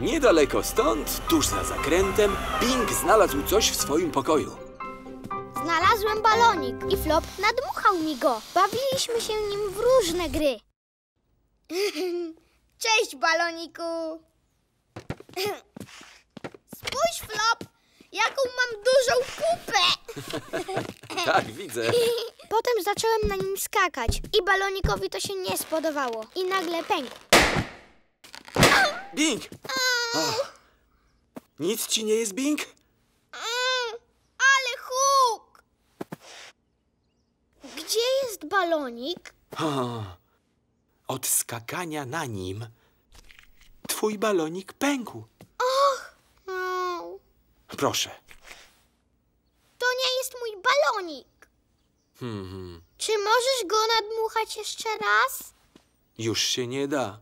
Niedaleko stąd, tuż za zakrętem, Pink znalazł coś w swoim pokoju. Znalazłem balonik i Flop nadmuchał mi go. Bawiliśmy się nim w różne gry. Cześć, baloniku! Spójrz, Flop, jaką mam dużą pupę! tak, widzę. Potem zacząłem na nim skakać i balonikowi to się nie spodobało. I nagle pękł. Bing! Nic ci nie jest, Bing? Mm, ale huk! Gdzie jest balonik? O, od skakania na nim twój balonik pękł. Och! No. Proszę. To nie jest mój balonik. Hmm, hmm. Czy możesz go nadmuchać jeszcze raz? Już się nie da.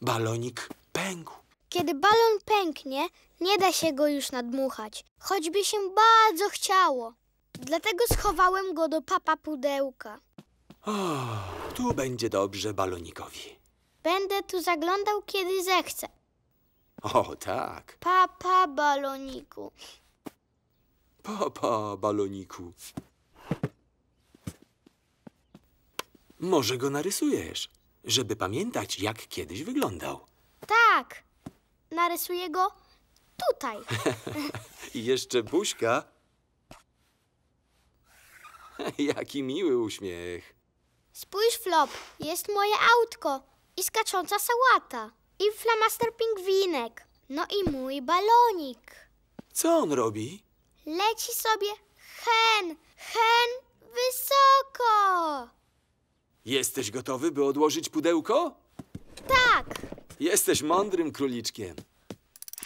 Balonik pękł. Kiedy balon pęknie, nie da się go już nadmuchać, choćby się bardzo chciało. Dlatego schowałem go do papa pudełka. O, tu będzie dobrze balonikowi. Będę tu zaglądał, kiedy zechcę. O, tak. Papa, baloniku. Papa, baloniku. Może go narysujesz, żeby pamiętać, jak kiedyś wyglądał. Tak narysuję go tutaj. I jeszcze buźka. Jaki miły uśmiech. Spójrz, Flop, jest moje autko i skacząca sałata i flamaster pingwinek, no i mój balonik. Co on robi? Leci sobie hen, hen wysoko. Jesteś gotowy, by odłożyć pudełko? Tak. Jesteś mądrym króliczkiem.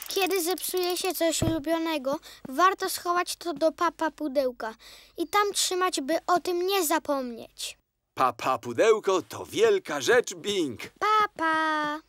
Kiedy zepsuje się coś ulubionego, warto schować to do papa pudełka i tam trzymać, by o tym nie zapomnieć. Papa pudełko to wielka rzecz, Bing. Papa.